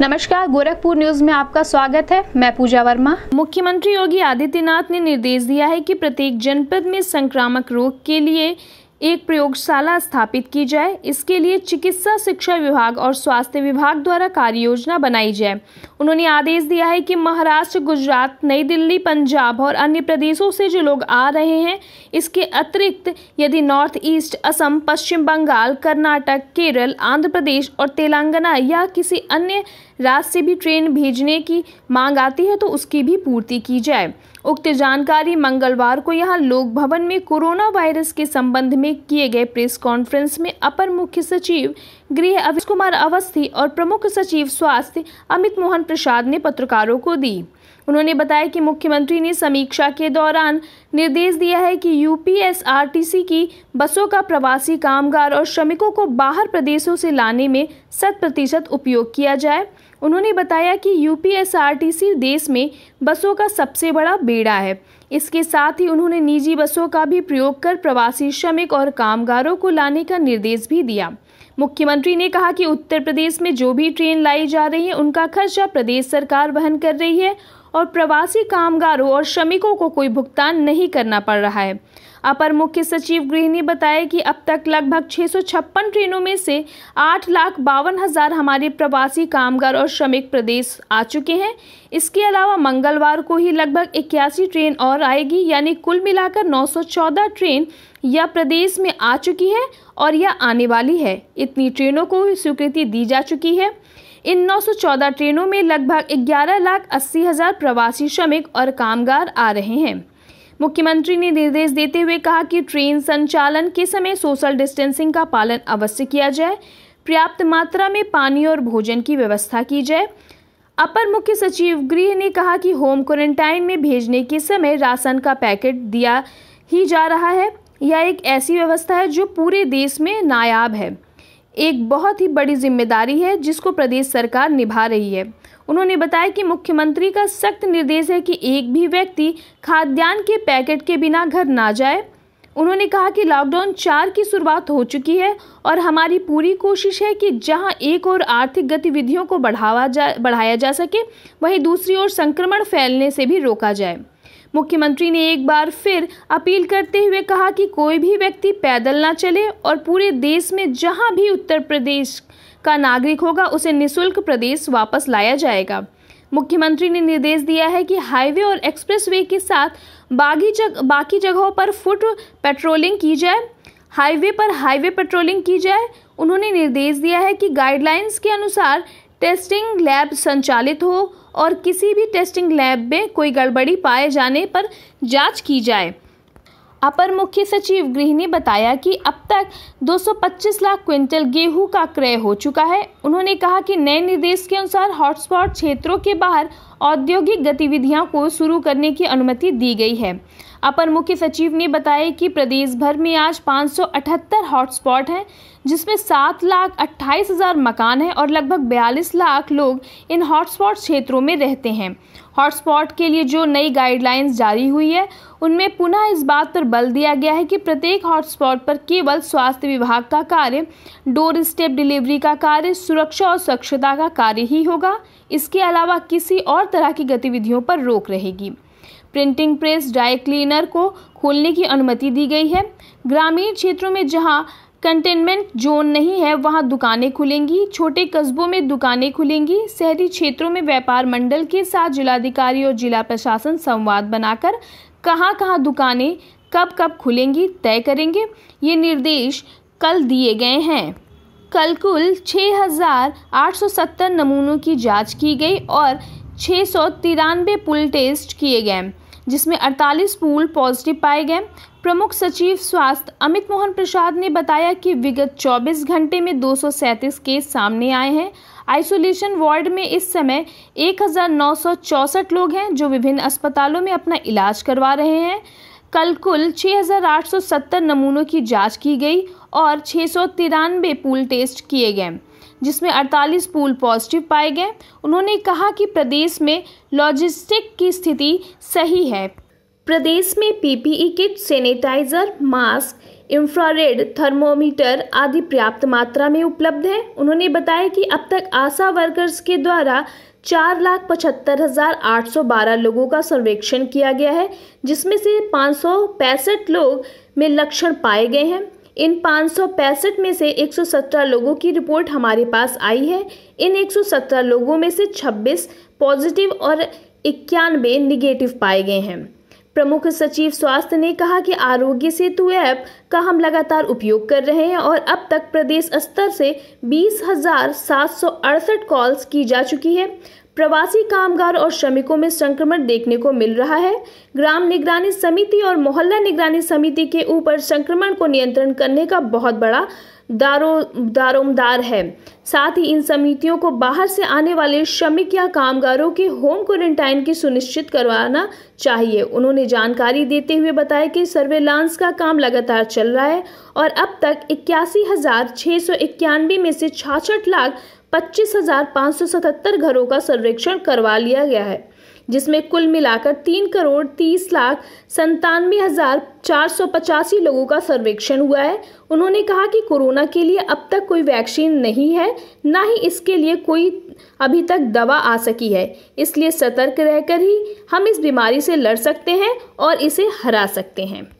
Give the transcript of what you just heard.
नमस्कार गोरखपुर न्यूज में आपका स्वागत है मैं पूजा वर्मा मुख्यमंत्री योगी आदित्यनाथ ने निर्देश दिया है कि प्रत्येक जनपद में संक्रामक रोग के लिए एक प्रयोगशाला स्थापित की जाए इसके लिए चिकित्सा शिक्षा विभाग और स्वास्थ्य विभाग द्वारा कार्य योजना बनाई जाए उन्होंने आदेश दिया है कि महाराष्ट्र गुजरात नई दिल्ली पंजाब और अन्य प्रदेशों से जो लोग आ रहे हैं इसके अतिरिक्त यदि नॉर्थ ईस्ट असम पश्चिम बंगाल कर्नाटक केरल आंध्र प्रदेश और तेलंगाना या किसी अन्य राज्य से भी ट्रेन भेजने की मांग आती है तो उसकी भी पूर्ति की जाए उक्त जानकारी मंगलवार को यहां लोक भवन में कोरोना वायरस के संबंध में किए गए प्रेस कॉन्फ्रेंस में अपर मुख्य सचिव गृह अविश कुमार अवस्थी और प्रमुख सचिव स्वास्थ्य अमित मोहन प्रसाद ने पत्रकारों को दी उन्होंने बताया कि मुख्यमंत्री ने समीक्षा के दौरान निर्देश दिया है कि यूपीएसआरटीसी की बसों का प्रवासी कामगार और श्रमिकों को बाहर प्रदेशों से लाने में शत प्रतिशत उपयोग किया जाए उन्होंने बताया कि यू देश में बसों का सबसे बड़ा बेड़ा है इसके साथ ही उन्होंने निजी बसों का भी प्रयोग कर प्रवासी श्रमिक और कामगारों को लाने का निर्देश भी दिया मुख्यमंत्री ने कहा कि उत्तर प्रदेश में जो भी ट्रेन लाई जा रही है उनका खर्चा प्रदेश सरकार वहन कर रही है और प्रवासी कामगारों और श्रमिकों को कोई भुगतान नहीं करना पड़ रहा है अपर मुख्य सचिव गृह ने बताया कि अब तक लगभग छः ट्रेनों में से आठ लाख बावन हज़ार हमारे प्रवासी कामगार और श्रमिक प्रदेश आ चुके हैं इसके अलावा मंगलवार को ही लगभग इक्यासी ट्रेन और आएगी यानी कुल मिलाकर 914 ट्रेन यह प्रदेश में आ चुकी है और यह आने वाली है इतनी ट्रेनों को स्वीकृति दी जा चुकी है इन 914 ट्रेनों में लगभग ग्यारह लाख अस्सी हज़ार प्रवासी श्रमिक और कामगार आ रहे हैं मुख्यमंत्री ने निर्देश देते हुए कहा कि ट्रेन संचालन के समय सोशल डिस्टेंसिंग का पालन अवश्य किया जाए पर्याप्त मात्रा में पानी और भोजन की व्यवस्था की जाए अपर मुख्य सचिव गृह ने कहा कि होम क्वारंटाइन में भेजने के समय राशन का पैकेट दिया ही जा रहा है यह एक ऐसी व्यवस्था है जो पूरे देश में नायाब है एक बहुत ही बड़ी जिम्मेदारी है जिसको प्रदेश सरकार निभा रही है उन्होंने बताया कि मुख्यमंत्री का सख्त निर्देश है कि एक भी व्यक्ति खाद्यान्न के पैकेट के बिना घर ना जाए उन्होंने कहा कि लॉकडाउन चार की शुरुआत हो चुकी है और हमारी पूरी कोशिश है कि जहां एक और आर्थिक गतिविधियों को बढ़ावा जा बढ़ाया जा सके वहीं दूसरी ओर संक्रमण फैलने से भी रोका जाए मुख्यमंत्री ने एक बार फिर अपील करते हुए कहा कि कोई भी व्यक्ति पैदल ना चले और पूरे देश में जहां भी उत्तर प्रदेश का नागरिक होगा उसे निशुल्क प्रदेश वापस लाया जाएगा मुख्यमंत्री ने निर्देश दिया है कि हाईवे और एक्सप्रेसवे के साथ बागी जग बाकी जगहों पर फुट पेट्रोलिंग की जाए हाईवे पर हाईवे पेट्रोलिंग की जाए उन्होंने निर्देश दिया है कि गाइडलाइंस के अनुसार टेस्टिंग लैब संचालित हो और किसी भी टेस्टिंग लैब में कोई गड़बड़ी पाए जाने पर जांच की जाए अपर मुख्य सचिव गृह ने बताया कि अब तक 225 लाख क्विंटल गेहूं का क्रय हो चुका है उन्होंने कहा कि नए निर्देश के अनुसार हॉटस्पॉट क्षेत्रों के बाहर औद्योगिक गतिविधियां को शुरू करने की अनुमति दी गई है अपर मुख्य सचिव ने बताया कि प्रदेश भर में आज 578 हॉटस्पॉट हैं जिसमें सात लाख अट्ठाईस हज़ार मकान हैं और लगभग बयालीस लाख लोग इन हॉटस्पॉट क्षेत्रों में रहते हैं हॉटस्पॉट के लिए जो नई गाइडलाइंस जारी हुई है उनमें पुनः इस बात पर बल दिया गया है कि प्रत्येक हॉटस्पॉट पर केवल स्वास्थ्य विभाग का कार्य डोर स्टेप डिलीवरी का कार्य सुरक्षा और स्वच्छता का कार्य ही होगा इसके अलावा किसी और तरह की गतिविधियों पर रोक रहेगी प्रिंटिंग प्रेस ड्राई क्लीनर को खोलने की अनुमति दी गई है ग्रामीण क्षेत्रों में जहां कंटेनमेंट जोन नहीं है वहाँ दुकानें खुलेंगी छोटे कस्बों में दुकानें खुलेंगी शहरी क्षेत्रों में व्यापार मंडल के साथ जिलाधिकारी और जिला प्रशासन संवाद बनाकर कहाँ कहाँ दुकानें कब कब खुलेंगी तय करेंगे ये निर्देश कल दिए गए हैं कल कुल 6,870 नमूनों की जांच की गई और छः सौ पुल टेस्ट किए गए जिसमें 48 पुल पॉजिटिव पाए गए प्रमुख सचिव स्वास्थ्य अमित मोहन प्रसाद ने बताया कि विगत 24 घंटे में 237 केस सामने आए हैं आइसोलेशन वार्ड में इस समय एक लोग हैं जो विभिन्न अस्पतालों में अपना इलाज करवा रहे हैं कल कुल 6,870 नमूनों की जांच की गई और छः पूल टेस्ट किए गए जिसमें 48 पूल पॉजिटिव पाए गए उन्होंने कहा कि प्रदेश में लॉजिस्टिक की स्थिति सही है प्रदेश में PPE kit sanitiser mask infrared thermometer आदि पर्याप्त मात्रा में उपलब्ध है उन्होंने बताया कि अब तक आशा वर्कर्स के द्वारा चार लाख पचहत्तर हज़ार आठ सौ बारह लोगों का सर्वेक्षण किया गया है जिसमें से पाँच सौ पैंसठ लोग में लक्षण पाए गए हैं इन पाँच सौ पैंसठ में से एक सौ सत्रह लोगों की रिपोर्ट हमारे पास आई है इन एक सौ सत्रह लोगों में से छब्बीस पॉजिटिव और इक्यानवे निगेटिव पाए गए हैं प्रमुख सचिव स्वास्थ्य ने कहा कि आरोग्य सेतु ऐप का हम लगातार उपयोग कर रहे हैं और अब तक प्रदेश स्तर से बीस कॉल्स की जा चुकी है प्रवासी कामगार और श्रमिकों में संक्रमण देखने को मिल रहा है ग्राम निगरानी समिति और मोहल्ला निगरानी समिति के ऊपर संक्रमण को नियंत्रण करने का बहुत बड़ा दारो दारोमदार है साथ ही इन समितियों को बाहर से आने वाले श्रमिक या कामगारों के होम क्वारंटाइन की सुनिश्चित करवाना चाहिए उन्होंने जानकारी देते हुए बताया कि सर्वेलांस का काम लगातार चल रहा है और अब तक इक्यासी में से छाछठ लाख पच्चीस घरों का सर्वेक्षण करवा लिया गया है जिसमें कुल मिलाकर तीन करोड़ तीस लाख संतानवे हज़ार चार सौ पचासी लोगों का सर्वेक्षण हुआ है उन्होंने कहा कि कोरोना के लिए अब तक कोई वैक्सीन नहीं है ना ही इसके लिए कोई अभी तक दवा आ सकी है इसलिए सतर्क रहकर ही हम इस बीमारी से लड़ सकते हैं और इसे हरा सकते हैं